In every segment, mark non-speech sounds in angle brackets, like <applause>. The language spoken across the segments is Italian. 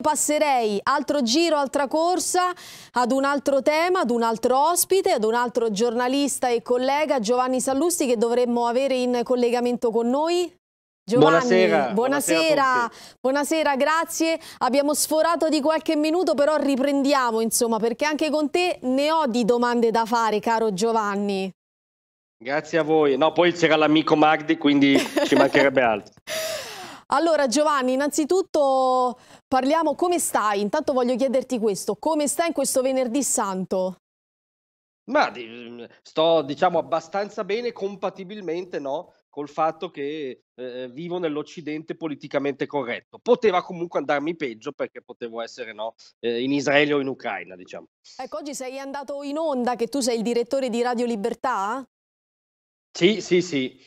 Passerei altro giro, altra corsa ad un altro tema, ad un altro ospite, ad un altro giornalista e collega, Giovanni Sallusti, che dovremmo avere in collegamento con noi. Giovanni, buonasera, buonasera, buonasera, buonasera, grazie. Abbiamo sforato di qualche minuto, però riprendiamo, insomma, perché anche con te ne ho di domande da fare, caro Giovanni. Grazie a voi. No, poi c'era l'amico Magdi, quindi ci mancherebbe <laughs> altro. Allora Giovanni, innanzitutto parliamo come stai? Intanto voglio chiederti questo, come stai in questo venerdì santo? Ma mm, sto diciamo abbastanza bene compatibilmente no? col fatto che eh, eh, vivo nell'Occidente politicamente corretto. Poteva comunque andarmi peggio perché potevo essere no, eh, in Israele o in Ucraina, diciamo. Ecco, oggi sei andato in onda che tu sei il direttore di Radio Libertà? Sì, sì, sì.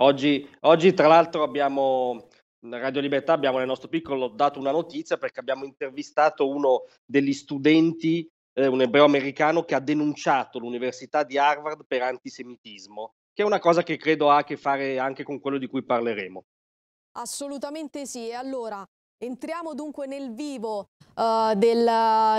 Oggi, oggi tra l'altro abbiamo Radio Libertà abbiamo nel nostro piccolo dato una notizia perché abbiamo intervistato uno degli studenti, eh, un ebreo americano, che ha denunciato l'Università di Harvard per antisemitismo, che è una cosa che credo ha a che fare anche con quello di cui parleremo. Assolutamente sì. E allora Entriamo dunque nel vivo uh, del,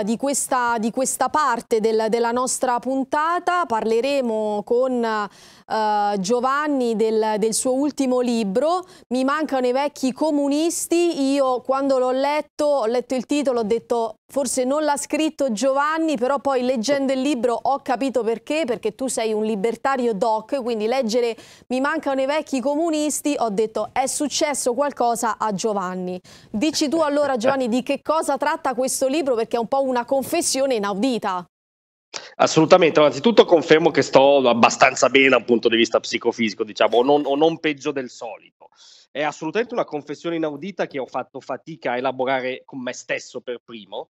di, questa, di, questa, parte del, della nostra puntata, parleremo con uh, Giovanni del, del, suo ultimo libro, Mi mancano i vecchi comunisti, io quando l'ho letto, ho letto il titolo, ho detto forse non l'ha scritto Giovanni, però poi leggendo il libro ho capito perché, perché tu sei un libertario doc, quindi leggere Mi mancano i vecchi comunisti, ho detto è successo qualcosa a Giovanni. Di dici tu allora Giovanni di che cosa tratta questo libro perché è un po' una confessione inaudita. Assolutamente, innanzitutto confermo che sto abbastanza bene dal punto di vista psicofisico, diciamo, o non, o non peggio del solito. È assolutamente una confessione inaudita che ho fatto fatica a elaborare con me stesso per primo,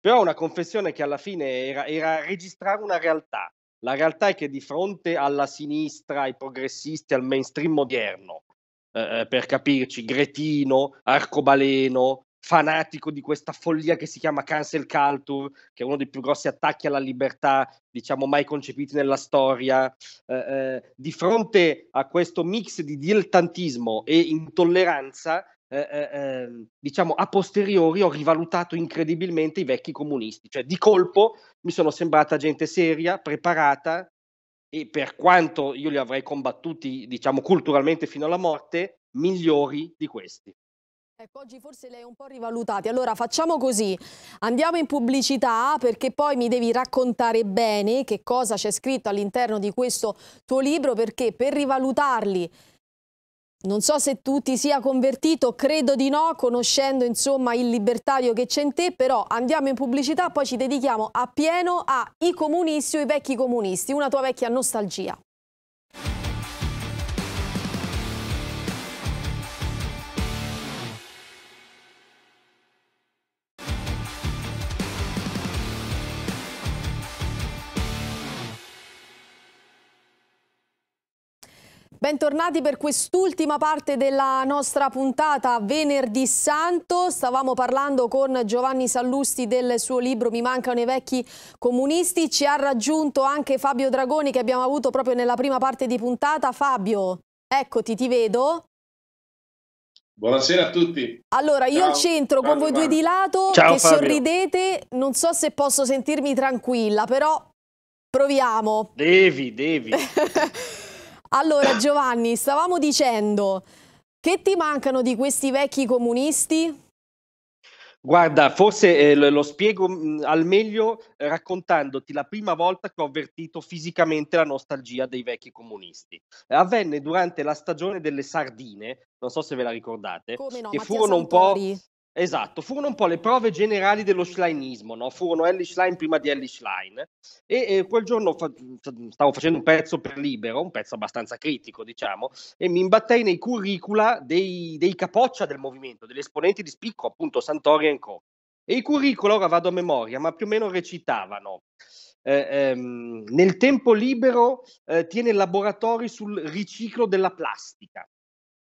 però una confessione che alla fine era, era registrare una realtà. La realtà è che di fronte alla sinistra, ai progressisti, al mainstream moderno, eh, eh, per capirci, gretino, arcobaleno, fanatico di questa follia che si chiama cancel culture, che è uno dei più grossi attacchi alla libertà, diciamo, mai concepiti nella storia. Eh, eh, di fronte a questo mix di dilettantismo e intolleranza, eh, eh ehm, diciamo, a posteriori ho rivalutato incredibilmente i vecchi comunisti. Cioè, di colpo mi sono sembrata gente seria, preparata, e per quanto io li avrei combattuti, diciamo, culturalmente fino alla morte, migliori di questi. Ecco, oggi forse lei è un po' rivalutati. Allora facciamo così, andiamo in pubblicità perché poi mi devi raccontare bene che cosa c'è scritto all'interno di questo tuo libro perché per rivalutarli non so se tu ti sia convertito, credo di no, conoscendo insomma il libertario che c'è in te, però andiamo in pubblicità, poi ci dedichiamo appieno a i comunisti o i vecchi comunisti, una tua vecchia nostalgia. Bentornati per quest'ultima parte della nostra puntata Venerdì Santo. Stavamo parlando con Giovanni Sallusti del suo libro Mi mancano i vecchi comunisti. Ci ha raggiunto anche Fabio Dragoni che abbiamo avuto proprio nella prima parte di puntata. Fabio, eccoti, ti vedo. Buonasera a tutti. Allora, io Ciao. al centro Ciao, con voi Giovanni. due di lato Ciao, che Fabio. sorridete. Non so se posso sentirmi tranquilla, però proviamo. Devi, devi. <laughs> Allora Giovanni, stavamo dicendo, che ti mancano di questi vecchi comunisti? Guarda, forse eh, lo spiego mh, mm, al meglio eh, raccontandoti la prima volta che ho avvertito fisicamente la nostalgia dei vecchi comunisti. Eh, avvenne durante la stagione delle sardine, non so se ve la ricordate, no, che Mattia furono Santori. un po' Esatto, furono un po' le prove generali dello Schleinismo, no? furono Ellie Schlein prima di Ellie Schlein e, e quel giorno fa- stavo facendo un pezzo per libero, un pezzo abbastanza critico diciamo, e mi imbattei nei curricula dei, dei capoccia del movimento, degli esponenti di spicco appunto Santori e Co. E i curricula, ora vado a memoria, ma più o meno recitavano eh, ehm, nel tempo libero eh, tiene laboratori sul riciclo della plastica,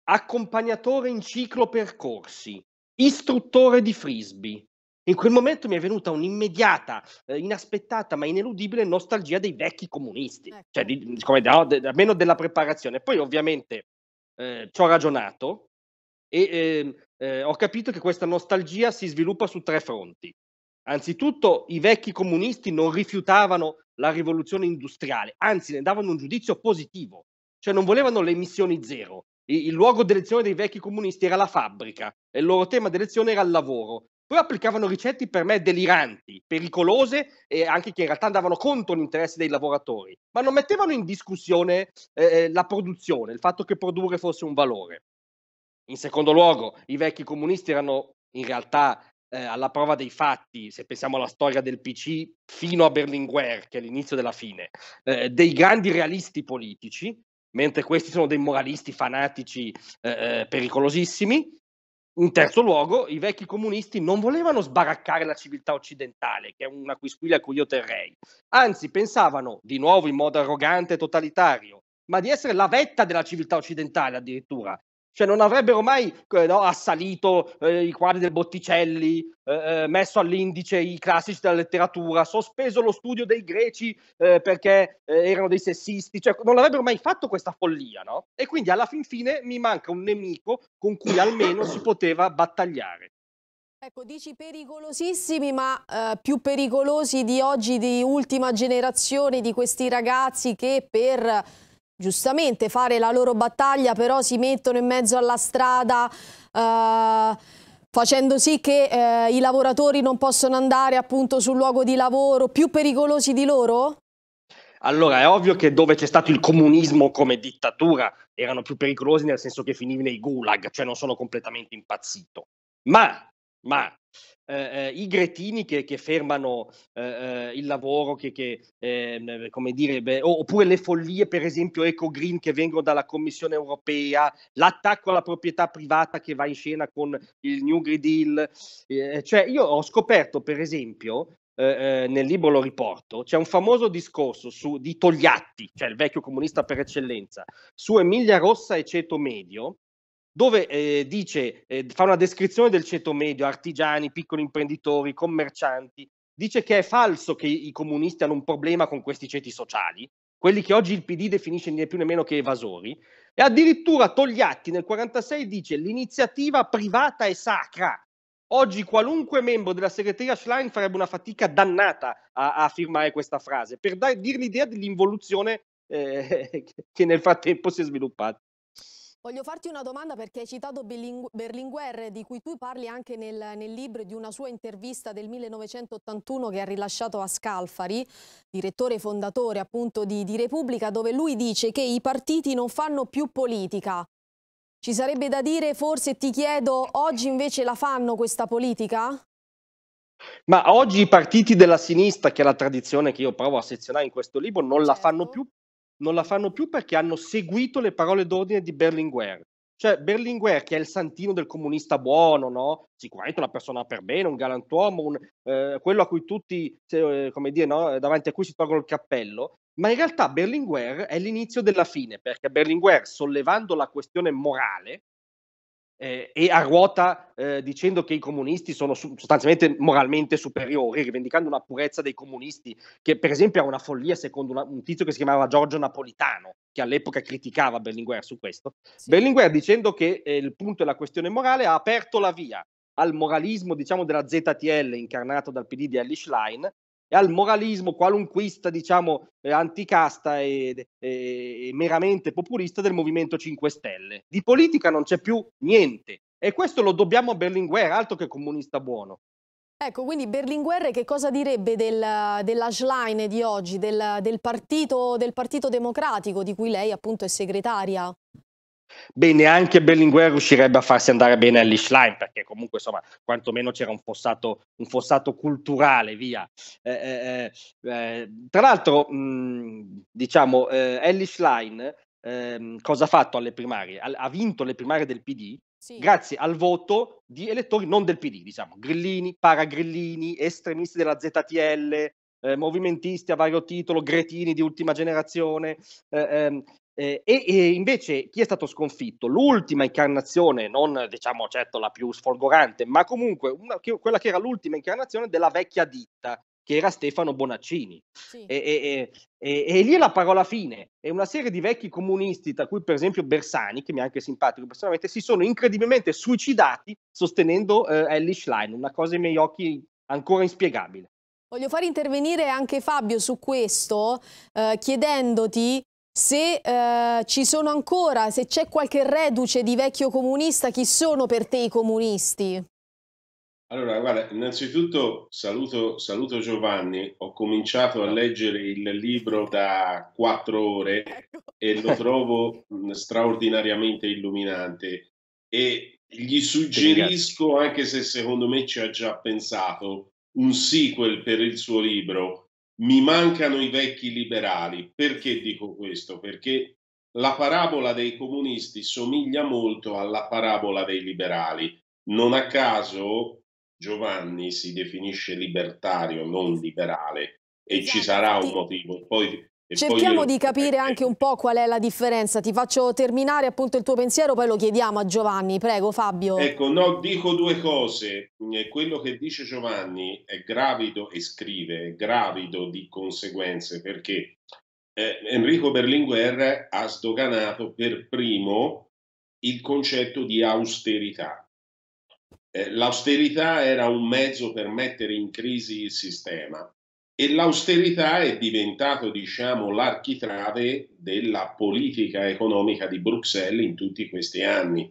accompagnatore in ciclo percorsi, istruttore di frisbee. In quel momento mi è venuta un'immediata, eh, inaspettata ma ineludibile nostalgia dei vecchi comunisti, ecco. cioè di, come da, de, almeno della preparazione. Poi ovviamente eh, ci ho ragionato e ehm, eh, ho capito che questa nostalgia si sviluppa su tre fronti. Anzitutto i vecchi comunisti non rifiutavano la rivoluzione industriale, anzi ne davano un giudizio positivo, cioè non volevano le emissioni zero, il luogo d'elezione dei vecchi comunisti era la fabbrica e il loro tema d'elezione era il lavoro. Poi applicavano ricette per me deliranti, pericolose e anche che in realtà andavano contro l'interesse dei lavoratori, ma non mettevano in discussione eh, eh la produzione, il fatto che produrre fosse un valore. In secondo luogo, i vecchi comunisti erano in realtà eh, alla prova dei fatti, se pensiamo alla storia del PC fino a Berlinguer, che è l'inizio della fine, eh, dei grandi realisti politici mentre questi sono dei moralisti fanatici eh, eh, pericolosissimi. In terzo luogo, i vecchi comunisti non volevano sbaraccare la civiltà occidentale, che è una quisquiglia a cui io terrei. Anzi, pensavano, di nuovo in modo arrogante e totalitario, ma di essere la vetta della civiltà occidentale addirittura, cioè non avrebbero mai eh, no, assalito eh, i quadri del Botticelli, eh, eh, messo all'indice i classici della letteratura, sospeso lo studio dei greci eh, perché eh, erano dei sessisti, cioè non avrebbero mai fatto questa follia, no? E quindi alla fin fine mi manca un nemico con cui almeno si poteva battagliare. Ecco, dici pericolosissimi, ma eh, più pericolosi di oggi, di ultima generazione, di questi ragazzi che per giustamente fare la loro battaglia, però si mettono in mezzo alla strada eh, facendo sì che eh, i lavoratori non possono andare appunto sul luogo di lavoro più pericolosi di loro? Allora, è ovvio che dove c'è stato il comunismo come dittatura erano più pericolosi nel senso che finivi nei gulag, cioè non sono completamente impazzito. Ma, ma eh, eh, i gretini che, che fermano eh, eh il lavoro, che, che ehm, eh, come dire, beh, oppure le follie, per esempio, Eco Green che vengono dalla Commissione europea, l'attacco alla proprietà privata che va in scena con il New Green Deal. Eh, cioè, io ho scoperto, per esempio, eh, nel libro lo riporto, c'è un famoso discorso su, di Togliatti, cioè il vecchio comunista per eccellenza, su Emilia Rossa e ceto medio, dove eh, dice, eh, fa una descrizione del ceto medio, artigiani, piccoli imprenditori, commercianti, dice che è falso che i comunisti hanno un problema con questi ceti sociali, quelli che oggi il PD definisce né più né meno che evasori, e addirittura Togliatti nel 1946 dice l'iniziativa privata è sacra, Oggi qualunque membro della segreteria Schlein farebbe una fatica dannata a, a firmare questa frase, per dar, dire l'idea dell'involuzione eh, <laughs> che nel frattempo si è sviluppata. Voglio farti una domanda perché hai citato Berlinguer, di cui tu parli anche nel, nel, libro di una sua intervista del 1981 che ha rilasciato a Scalfari, direttore fondatore appunto di, di Repubblica, dove lui dice che i partiti non fanno più politica. Ci sarebbe da dire, forse ti chiedo, oggi invece la fanno questa politica? Ma oggi i partiti della sinistra, che è la tradizione che io provo a sezionare in questo libro, non certo. la fanno certo. più non la fanno più perché hanno seguito le parole d'ordine di Berlinguer. Cioè Berlinguer, che è il santino del comunista buono, no? sicuramente una persona per bene, un galantuomo, un, eh, quello a cui tutti, eh, come dire, no? davanti a cui si tolgono il cappello, ma in realtà Berlinguer è l'inizio della fine, perché Berlinguer, sollevando la questione morale, eh, e a ruota eh, dicendo che i comunisti sono sostanzialmente moralmente superiori, rivendicando una purezza dei comunisti, che per esempio è una follia secondo una, un tizio che si chiamava Giorgio Napolitano, che all'epoca criticava Berlinguer su questo. Sì. Berlinguer dicendo che eh, il punto è la questione morale ha aperto la via al moralismo diciamo della ZTL incarnato dal PD di Ellie Schlein e al moralismo qualunquista, diciamo, eh, anticasta e, e, e meramente populista del Movimento 5 Stelle. Di politica non c'è più niente. E questo lo dobbiamo a Berlinguer, altro che comunista buono. Ecco, quindi Berlinguer che cosa direbbe del, della Schlein di oggi, del, del, partito, del Partito Democratico di cui lei appunto è segretaria? Bene, anche Berlinguer riuscirebbe a farsi andare bene all'Ishline, perché comunque, insomma, quantomeno c'era un fossato, un fossato culturale, via. Eh, eh, eh, eh tra l'altro, mh, diciamo, eh, Ellie ehm, cosa ha fatto alle primarie? Ha, ha vinto le primarie del PD, sì. grazie al voto di elettori non del PD, diciamo, grillini, paragrillini, estremisti della ZTL, eh, movimentisti a vario titolo, gretini di ultima generazione. Eh, ehm, eh, e, e, invece chi è stato sconfitto? L'ultima incarnazione, non diciamo certo la più sfolgorante, ma comunque una, che, quella che era l'ultima incarnazione della vecchia ditta, che era Stefano Bonaccini. Sì. E, e, e, e, lì è la parola fine. E una serie di vecchi comunisti, tra cui per esempio Bersani, che mi è anche simpatico personalmente, si sono incredibilmente suicidati sostenendo eh, Ellie Schlein, una cosa ai miei occhi ancora inspiegabile. Voglio far intervenire anche Fabio su questo, eh, chiedendoti se eh, ci sono ancora, se c'è qualche reduce di vecchio comunista, chi sono per te i comunisti? Allora, guarda, innanzitutto saluto, saluto Giovanni, ho cominciato a leggere il libro da quattro ore ecco. e lo <laughs> trovo mm, straordinariamente illuminante e gli suggerisco, anche se secondo me ci ha già pensato, un sequel per il suo libro mi mancano i vecchi liberali. Perché dico questo? Perché la parabola dei comunisti somiglia molto alla parabola dei liberali. Non a caso Giovanni si definisce libertario, non liberale, e esatto. ci sarà un motivo. Poi Cerchiamo di capire anche un po' qual è la differenza. Ti faccio terminare appunto il tuo pensiero, poi lo chiediamo a Giovanni. Prego, Fabio. Ecco, no, dico due cose. Quello che dice Giovanni è gravido e scrive, è gravido di conseguenze, perché eh, Enrico Berlinguer ha sdoganato per primo il concetto di austerità. Eh, l'austerità era un mezzo per mettere in crisi il sistema e l'austerità è diventato diciamo, l'architrave della politica economica di Bruxelles in tutti questi anni.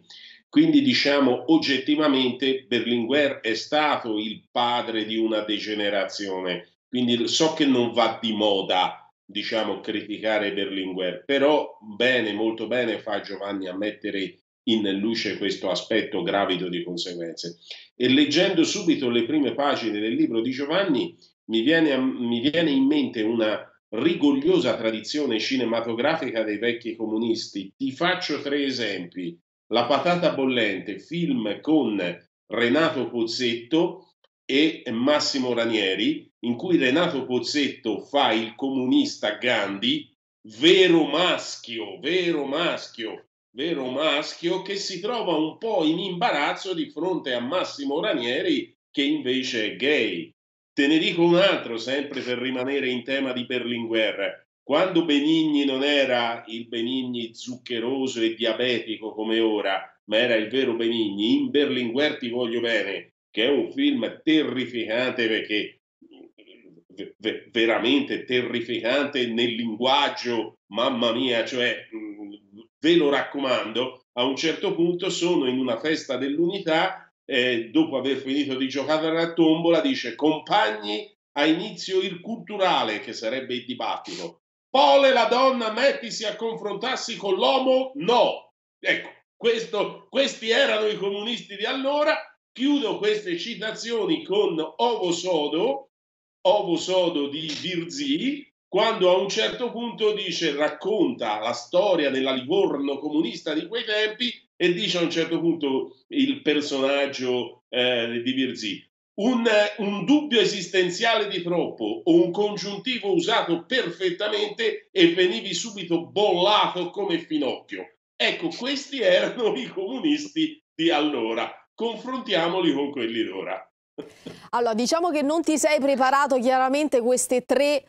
Quindi diciamo oggettivamente Berlinguer è stato il padre di una degenerazione. Quindi so che non va di moda diciamo, criticare Berlinguer, però bene, molto bene fa Giovanni a mettere in luce questo aspetto gravido di conseguenze. E leggendo subito le prime pagine del libro di Giovanni mi viene, mi viene in mente una rigogliosa tradizione cinematografica dei vecchi comunisti. Ti faccio tre esempi. La patata bollente, film con Renato Pozzetto e Massimo Ranieri, in cui Renato Pozzetto fa il comunista Gandhi, vero maschio, vero maschio, vero maschio, che si trova un po' in imbarazzo di fronte a Massimo Ranieri, che invece è gay. Te ne dico un altro, sempre per rimanere in tema di Berlinguer. Quando Benigni non era il Benigni zuccheroso e diabetico come ora, ma era il vero Benigni, in Berlinguer ti voglio bene, che è un film terrificante perché veramente terrificante nel linguaggio, mamma mia, cioè mm, ve lo raccomando, a un certo punto sono in una festa dell'unità eh, dopo aver finito di giocare alla tombola, dice compagni, a inizio il culturale, che sarebbe il dibattito. Pole la donna mettisi a confrontarsi con l'uomo? No. Ecco, questo, questi erano i comunisti di allora. Chiudo queste citazioni con Ovo Sodo, Ovo Sodo di Virzi, quando a un certo punto dice, racconta la storia della Livorno comunista di quei tempi e dice a un certo punto il personaggio eh, di Virzì, un, un, dubbio esistenziale di troppo o un congiuntivo usato perfettamente e venivi subito bollato come finocchio. Ecco, questi erano i comunisti di allora. Confrontiamoli con quelli d'ora. Allora, diciamo che non ti sei preparato chiaramente queste tre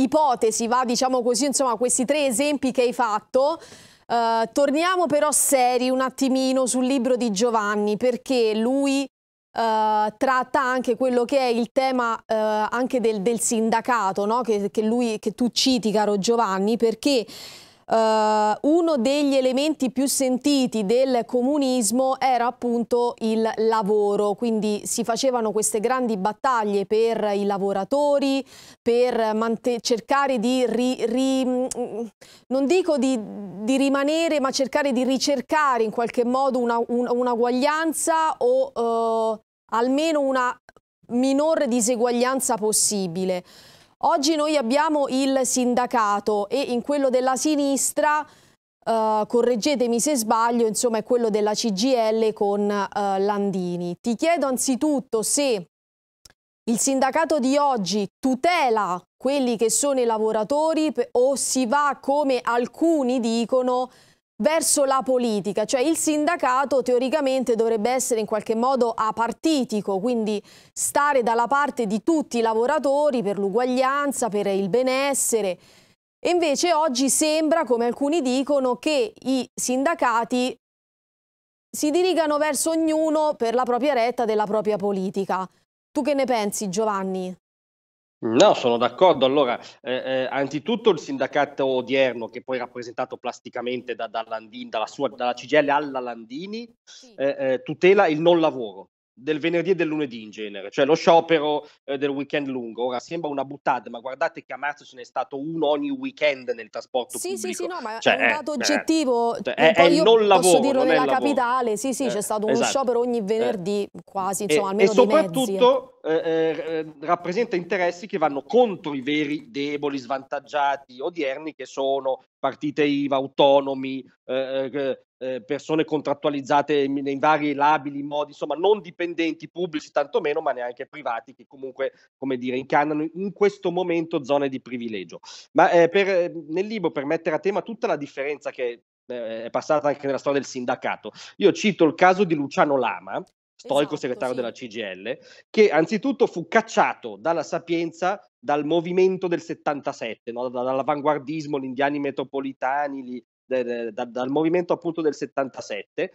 ipotesi, va diciamo così, insomma, questi tre esempi che hai fatto. Uh, torniamo però seri un attimino sul libro di Giovanni perché lui uh, tratta anche quello che è il tema uh, anche del, del sindacato no? che, che, lui, che tu citi caro Giovanni perché Uh, uno degli elementi più sentiti del comunismo era appunto il lavoro, quindi si facevano queste grandi battaglie per i lavoratori, per cercare di, ri, ri, non dico di, di, rimanere, ma cercare di ricercare in qualche modo una, un'uguaglianza o uh, almeno una minore diseguaglianza possibile. Oggi noi abbiamo il sindacato e in quello della sinistra, eh, correggetemi se sbaglio, insomma è quello della CGL con eh, Landini. Ti chiedo anzitutto se il sindacato di oggi tutela quelli che sono i lavoratori o si va, come alcuni dicono, verso la politica, cioè il sindacato teoricamente dovrebbe essere in qualche modo apartitico, quindi stare dalla parte di tutti i lavoratori per l'uguaglianza, per il benessere. E invece oggi sembra, come alcuni dicono, che i sindacati si dirigano verso ognuno per la propria retta della propria politica. Tu che ne pensi Giovanni? No, sono d'accordo. Allora, eh, eh, anzitutto il sindacato odierno, che poi è rappresentato plasticamente da, da Landini, dalla, sua, dalla CGL alla Landini, sì. Eh, eh, tutela il non lavoro del venerdì e del lunedì in genere, cioè lo sciopero eh, del weekend lungo. Ora sembra una buttata, ma guardate che a marzo ce n'è stato uno ogni weekend nel trasporto sì, pubblico. Sì, sì, no, ma cioè, è un eh, dato eh. oggettivo. Cioè, è, è il non lavoro. Posso dirlo nella capitale, sì, sì, eh, c'è stato uno esatto. sciopero ogni venerdì quasi, insomma, almeno e, e soprattutto, eh, eh rappresenta interessi che vanno contro i veri deboli, svantaggiati odierni che sono partite IVA, autonomi, eh, eh, eh persone contrattualizzate nei vari labili modi, insomma non dipendenti pubblici tantomeno, ma neanche privati che comunque, come dire, incarnano in questo momento zone di privilegio. Ma eh, per, nel libro, per mettere a tema tutta la differenza che è passata anche nella storia del sindacato, io cito il caso di Luciano Lama, storico esatto, segretario sì. della CGL, che anzitutto fu cacciato dalla Sapienza dal movimento del 77, no? dall'avanguardismo, gli indiani metropolitani, gli, da, dal movimento appunto del 77, eh,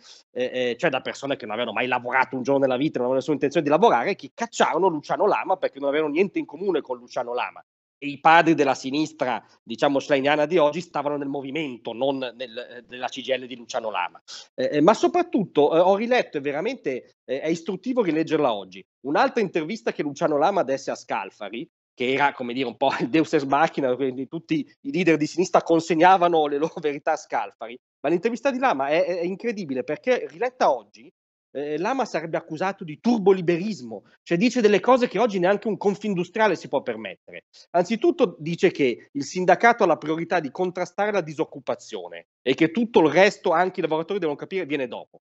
eh, cioè da persone che non avevano mai lavorato un giorno nella vita, non avevano nessuna intenzione di lavorare, che cacciarono Luciano Lama perché non avevano niente in comune con Luciano Lama i padri della sinistra, diciamo, schleiniana di oggi stavano nel movimento, non nel, nella CGL di Luciano Lama. Eh, eh, ma soprattutto eh, ho riletto, è veramente eh, è istruttivo rileggerla oggi, un'altra intervista che Luciano Lama desse a Scalfari, che era, come dire, un po' il deus ex machina, quindi tutti i leader di sinistra consegnavano le loro <laughs> verità a Scalfari. Ma l'intervista di Lama è, è incredibile perché riletta oggi eh, Lama sarebbe accusato di turboliberismo, cioè dice delle cose che oggi neanche un confindustriale si può permettere. Anzitutto dice che il sindacato ha la priorità di contrastare la disoccupazione e che tutto il resto, anche i lavoratori devono capire, viene dopo.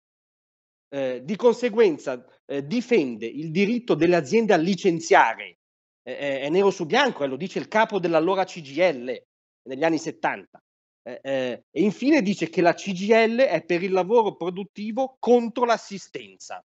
Eh, di conseguenza eh, difende il diritto delle aziende a licenziare, eh, eh, è nero su bianco e eh, lo dice il capo dell'allora CGL negli anni 70. Eh, eh, e infine dice che la CGL è per il lavoro produttivo contro l'assistenza.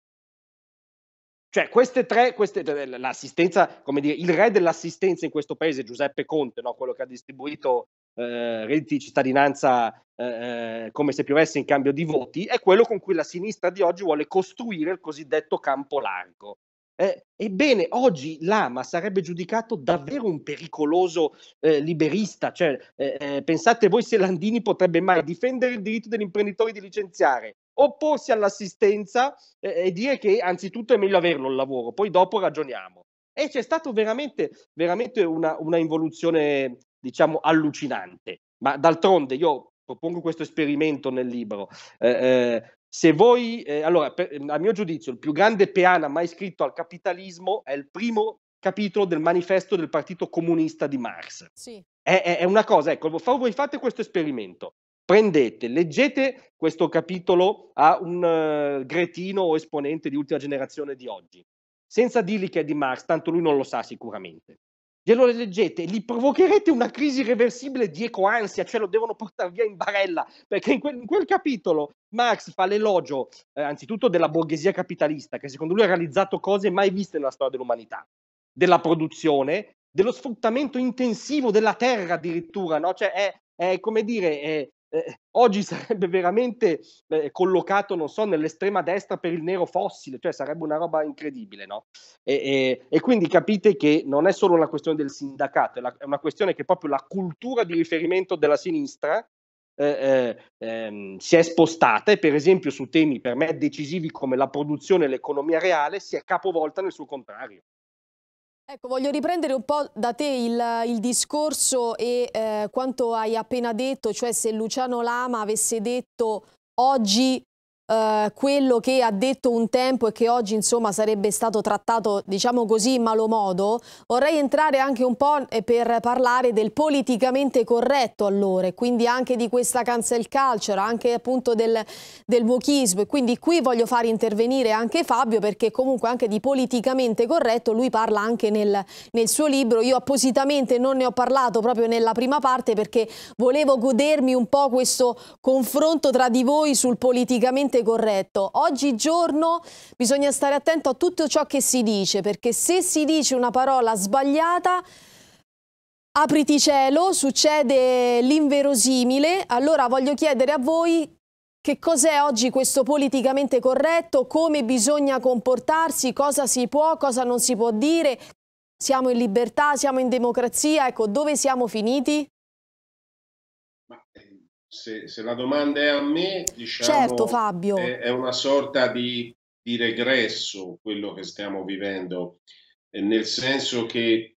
Cioè, queste tre, queste, eh, l'assistenza, come dire, il re dell'assistenza in questo paese, Giuseppe Conte, no? quello che ha distribuito eh, redditi di cittadinanza eh, eh, come se piovesse in cambio di voti, è quello con cui la sinistra di oggi vuole costruire il cosiddetto campo largo. Eh, ebbene, oggi Lama sarebbe giudicato davvero un pericoloso eh, liberista. Cioè, eh, eh, pensate voi se Landini potrebbe mai difendere il diritto degli imprenditori di licenziare, opporsi all'assistenza eh, e dire che anzitutto è meglio averlo il lavoro, poi dopo ragioniamo. E c'è stata veramente, veramente una, una involuzione, diciamo, allucinante. Ma d'altronde io propongo questo esperimento nel libro. Eh, eh, se voi, eh, allora, per, ehm, a mio giudizio, il più grande peana mai scritto al capitalismo è il primo capitolo del manifesto del Partito Comunista di Marx. Sì. È, è, è una cosa, ecco, voi fate questo esperimento prendete, leggete questo capitolo a un uh, eh, gretino o esponente di ultima generazione di oggi, senza dirgli che è di Marx, tanto lui non lo sa sicuramente glielo leggete, gli provocherete una crisi irreversibile di ecoansia, cioè lo devono portare via in barella, perché in quel, in quel capitolo Marx fa l'elogio, eh, anzitutto, della borghesia capitalista, che secondo lui ha realizzato cose mai viste nella storia dell'umanità, della produzione, dello sfruttamento intensivo della terra addirittura, no? cioè è, è come dire, è, eh, oggi sarebbe veramente eh, collocato, non so, nell'estrema destra per il nero fossile, cioè sarebbe una roba incredibile, no? E, e, e quindi capite che non è solo una questione del sindacato, è, la, è una questione che proprio la cultura di riferimento della sinistra eh, eh ehm, si è spostata e per esempio su temi per me decisivi come la produzione e l'economia reale si è capovolta nel suo contrario. Ecco, voglio riprendere un po' da te il, il discorso e eh, quanto hai appena detto, cioè se Luciano Lama avesse detto oggi eh, quello che ha detto un tempo e che oggi insomma sarebbe stato trattato diciamo così in malo modo, vorrei entrare anche un po' per parlare del politicamente corretto allora e quindi anche di questa cancel culture, anche appunto del, del wokismo e quindi qui voglio far intervenire anche Fabio perché comunque anche di politicamente corretto lui parla anche nel, nel suo libro, io appositamente non ne ho parlato proprio nella prima parte perché volevo godermi un po' questo confronto tra di voi sul politicamente politicamente corretto. Oggigiorno bisogna stare attento a tutto ciò che si dice, perché se si dice una parola sbagliata, apriti cielo, succede l'inverosimile. Allora voglio chiedere a voi che cos'è oggi questo politicamente corretto, come bisogna comportarsi, cosa si può, cosa non si può dire, siamo in libertà, siamo in democrazia, ecco dove siamo finiti? Ma, eh, se, se, la domanda è a me, diciamo, certo, Fabio. È, è una sorta di, di, regresso quello che stiamo vivendo, nel senso che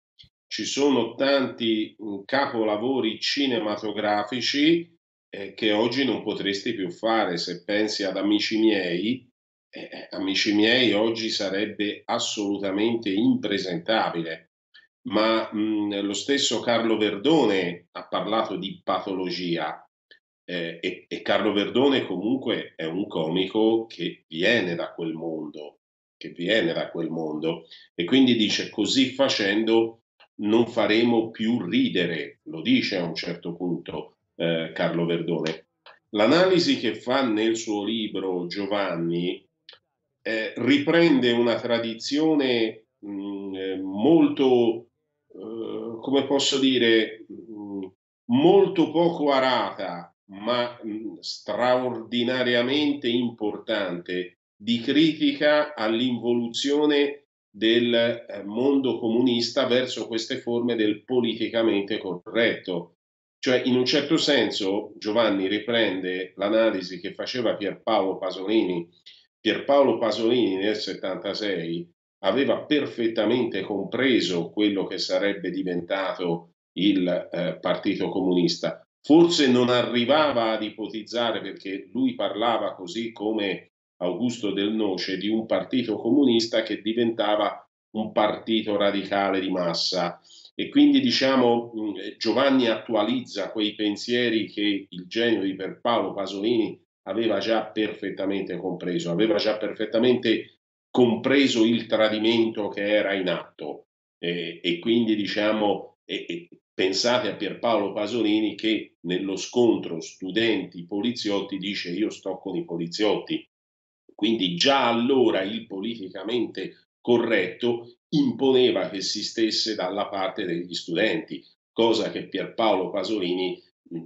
ci sono tanti mm, capolavori cinematografici eh, che oggi non potresti più fare. Se pensi ad Amici miei, eh, eh Amici miei oggi sarebbe assolutamente impresentabile ma mh, mm, lo stesso Carlo Verdone ha parlato di patologia eh, e, e, Carlo Verdone comunque è un comico che viene da quel mondo, che viene da quel mondo e quindi dice così facendo non faremo più ridere, lo dice a un certo punto eh, Carlo Verdone. L'analisi che fa nel suo libro Giovanni eh, riprende una tradizione mh, mm, eh, molto, eh, come posso dire, mh, mm, molto poco arata ma straordinariamente importante di critica all'involuzione del eh, mondo comunista verso queste forme del politicamente corretto. Cioè, in un certo senso, Giovanni riprende l'analisi che faceva Pierpaolo Pasolini. Pierpaolo Pasolini nel 76 aveva perfettamente compreso quello che sarebbe diventato il eh, Partito Comunista forse non arrivava ad ipotizzare, perché lui parlava così come Augusto Del Noce, di un partito comunista che diventava un partito radicale di massa. E quindi diciamo mm, Giovanni attualizza quei pensieri che il genio di Pierpaolo Pasolini aveva già perfettamente compreso, aveva già perfettamente compreso il tradimento che era in atto e, e quindi diciamo e, e Pensate a Pierpaolo Pasolini che nello scontro studenti-poliziotti dice io sto con i poliziotti. Quindi già allora il politicamente corretto imponeva che si stesse dalla parte degli studenti, cosa che Pierpaolo Pasolini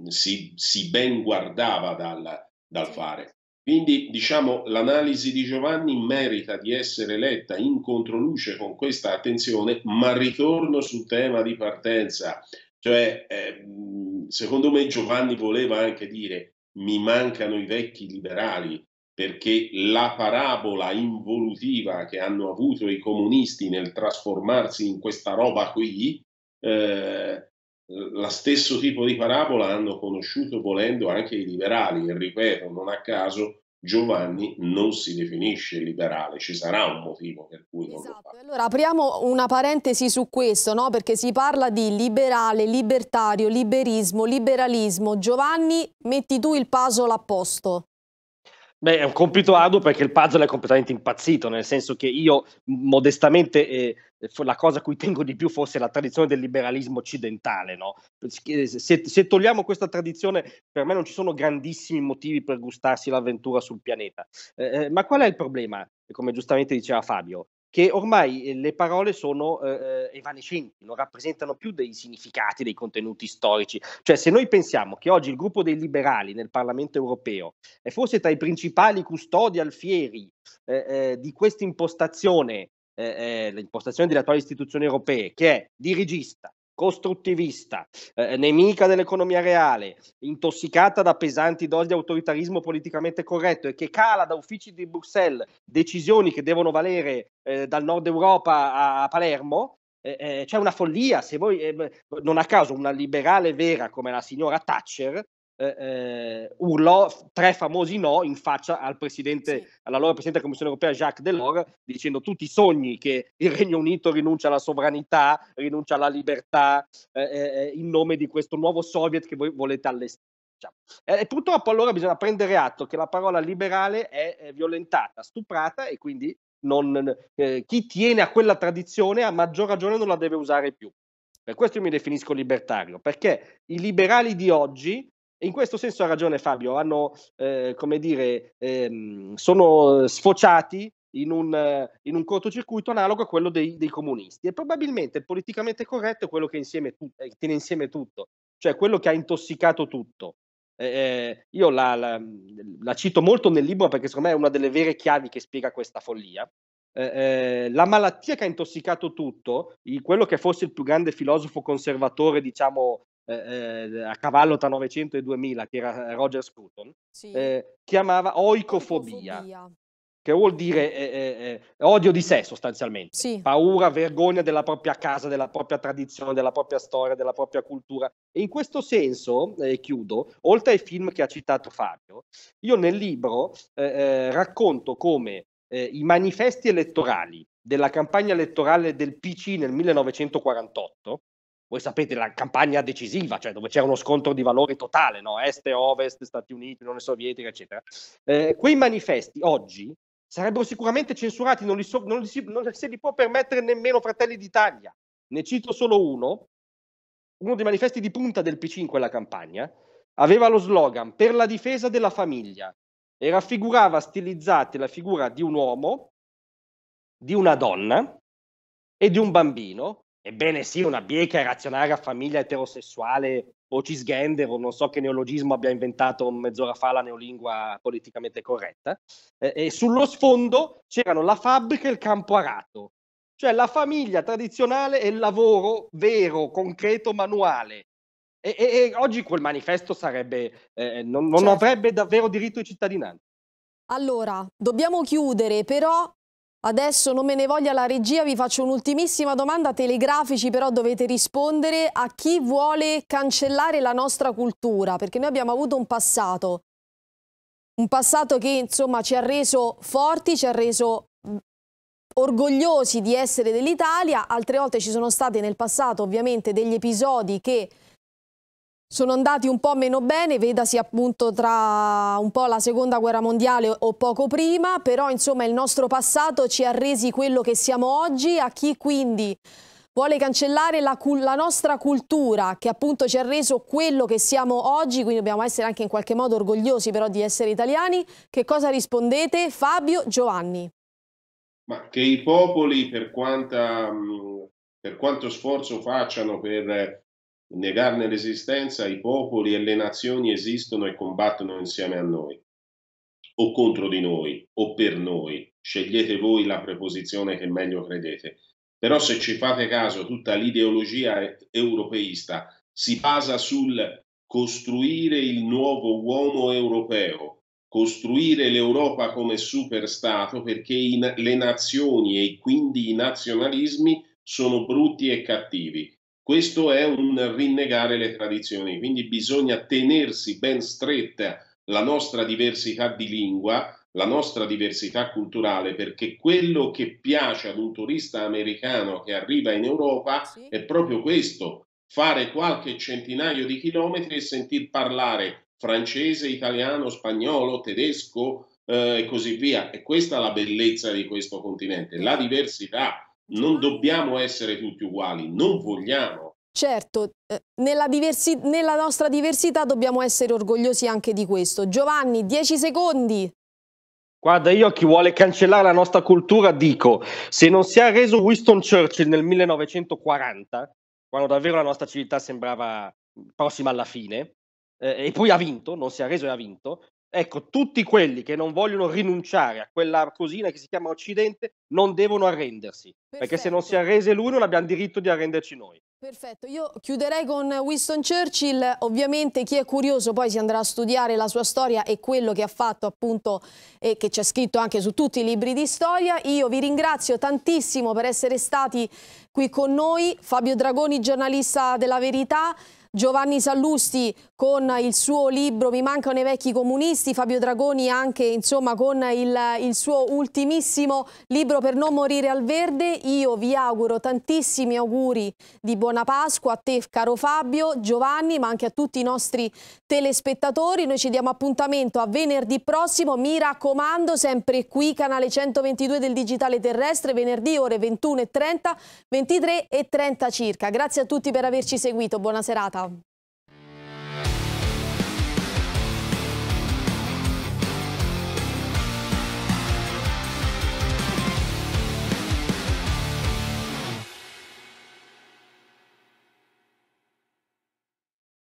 si, si ben guardava dal, dal fare. Quindi diciamo l'analisi di Giovanni merita di essere letta in controluce con questa attenzione, ma ritorno sul tema di partenza. Cioè, eh, secondo me Giovanni voleva anche dire mi mancano i vecchi liberali, perché la parabola involutiva che hanno avuto i comunisti nel trasformarsi in questa roba qui, eh, la stesso tipo di parabola hanno conosciuto volendo anche i liberali e ripeto, non a caso Giovanni non si definisce liberale, ci sarà un motivo per cui non esatto. lo fa. Esatto. Allora apriamo una parentesi su questo, no? perché si parla di liberale, libertario, liberismo, liberalismo. Giovanni, metti tu il puzzle a posto. Beh, è un compito arduo perché il puzzle è completamente impazzito, nel senso che io modestamente eh, eh, la cosa a cui tengo di più fosse la tradizione del liberalismo occidentale. No? Eh, se, se, togliamo questa tradizione, per me non ci sono grandissimi motivi per gustarsi l'avventura sul pianeta. Eh, eh ma qual è il problema? Come giustamente diceva Fabio, che ormai le parole sono eh, evanescenti, non rappresentano più dei significati, dei contenuti storici. Cioè, se noi pensiamo che oggi il gruppo dei liberali nel Parlamento europeo è forse tra i principali custodi alfieri eh, eh, di questa impostazione eh, eh l'impostazione delle attuali istituzioni europee, che è dirigista, costruttivista, eh, eh, nemica dell'economia reale, intossicata da pesanti dosi di autoritarismo politicamente corretto e che cala da uffici di Bruxelles decisioni che devono valere eh, dal nord Europa a, a Palermo, eh, eh c'è una follia. Se voi, non a caso, una liberale vera come la signora Thatcher eh, eh, urlò tre famosi no in faccia al presidente, sì. all'allora presidente della Commissione europea Jacques Delors, dicendo tutti i sogni che il Regno Unito rinuncia alla sovranità, rinuncia alla libertà eh, eh, eh in nome di questo nuovo Soviet che voi volete allestire. Diciamo. E purtroppo allora bisogna prendere atto che la parola liberale è violentata, stuprata e quindi non, eh, chi tiene a quella tradizione a maggior ragione non la deve usare più. Per questo io mi definisco libertario, perché i liberali di oggi in questo senso ha ragione Fabio, hanno, eh, come dire, ehm, sono sfociati in un, in un, cortocircuito analogo a quello dei, dei comunisti. E probabilmente il politicamente corretto è quello che insieme tu, eh, tiene insieme tutto, cioè quello che ha intossicato tutto. Eh, io la, la, la, cito molto nel libro perché secondo me è una delle vere chiavi che spiega questa follia. Eh, eh la malattia che ha intossicato tutto, quello che fosse il più grande filosofo conservatore, diciamo, eh, eh, a cavallo tra 900 e 2000, che era eh, Roger Scruton, sì. eh, chiamava oicofobia, oicofobia, che vuol dire eh, eh, odio di sé sostanzialmente, sì. paura, vergogna della propria casa, della propria tradizione, della propria storia, della propria cultura. E in questo senso, chiudo, oltre ai film che ha citato Fabio, io nel libro racconto come i manifesti elettorali della campagna elettorale del PC nel 1948 voi sapete, la campagna decisiva, cioè dove c'era uno scontro di valori totale, no? est e ovest, Stati Uniti, Unione Sovietica, eccetera. Eh, quei manifesti oggi sarebbero sicuramente censurati, non, li so, non, li si, non se li può permettere nemmeno Fratelli d'Italia. Ne cito solo uno, uno dei manifesti di punta del PC in quella campagna, aveva lo slogan per la difesa della famiglia e raffigurava stilizzati la figura di un uomo, di una donna e di un bambino Ebbene sì, una bieca razionaria famiglia eterosessuale o cisgender, o non so che neologismo abbia inventato mezz'ora fa la neolingua politicamente corretta. Eh, e sullo sfondo c'erano la fabbrica e il campo arato, cioè la famiglia tradizionale e il lavoro vero, concreto, manuale. E, e, e oggi quel manifesto sarebbe, eh, eh non, non certo. avrebbe davvero diritto di cittadinanza. Allora, dobbiamo chiudere, però Adesso non me ne voglia la regia, vi faccio un'ultimissima domanda, telegrafici però dovete rispondere a chi vuole cancellare la nostra cultura, perché noi abbiamo avuto un passato, un passato che insomma ci ha reso forti, ci ha reso mm, orgogliosi di essere dell'Italia, altre volte ci sono stati nel passato ovviamente degli episodi che sono andati un po' meno bene, vedasi appunto tra un po' la seconda guerra mondiale o poco prima, però insomma il nostro passato ci ha resi quello che siamo oggi, a chi quindi vuole cancellare la, la nostra cultura che appunto ci ha reso quello che siamo oggi, quindi dobbiamo essere anche in qualche modo orgogliosi però di essere italiani, che cosa rispondete Fabio Giovanni? Ma che i popoli per quanta per quanto sforzo facciano per negarne l'esistenza, i popoli e le nazioni esistono e combattono insieme a noi, o contro di noi, o per noi. Scegliete voi la preposizione che meglio credete. Però se ci fate caso, tutta l'ideologia europeista si basa sul costruire il nuovo uomo europeo, costruire l'Europa come superstato perché in, le nazioni e quindi i nazionalismi sono brutti e cattivi questo è un rinnegare le tradizioni, quindi bisogna tenersi ben stretta la nostra diversità di lingua, la nostra diversità culturale, perché quello che piace ad un turista americano che arriva in Europa sì. è proprio questo, fare qualche centinaio di chilometri e sentir parlare francese, italiano, spagnolo, tedesco eh, e così via. E questa è la bellezza di questo continente, la diversità non dobbiamo essere tutti uguali, non vogliamo. Certo, eh, nella, nella nostra diversità dobbiamo essere orgogliosi anche di questo. Giovanni, 10 secondi. Guarda, io a chi vuole cancellare la nostra cultura dico, se non si è reso Winston Churchill nel 1940, quando davvero la nostra civiltà sembrava prossima alla fine, eh, e poi ha vinto, non si è reso e ha vinto, Ecco, tutti quelli che non vogliono rinunciare a quella cosina che si chiama Occidente non devono arrendersi, Perfetto. perché se non si arrese lui non abbiamo diritto di arrenderci noi. Perfetto, io chiuderei con Winston Churchill, ovviamente chi è curioso poi si andrà a studiare la sua storia e quello che ha fatto appunto e che c'è scritto anche su tutti i libri di storia. Io vi ringrazio tantissimo per essere stati qui con noi, Fabio Dragoni giornalista della Verità, Giovanni Sallusti con il suo libro Mi mancano i vecchi comunisti, Fabio Dragoni anche insomma, con il, il suo ultimissimo libro Per non morire al verde. Io vi auguro tantissimi auguri di buona Pasqua a te caro Fabio, Giovanni ma anche a tutti i nostri telespettatori. Noi ci diamo appuntamento a venerdì prossimo, mi raccomando sempre qui canale 122 del Digitale Terrestre, venerdì ore 21.30, 23.30 circa. Grazie a tutti per averci seguito, buona serata. Natal.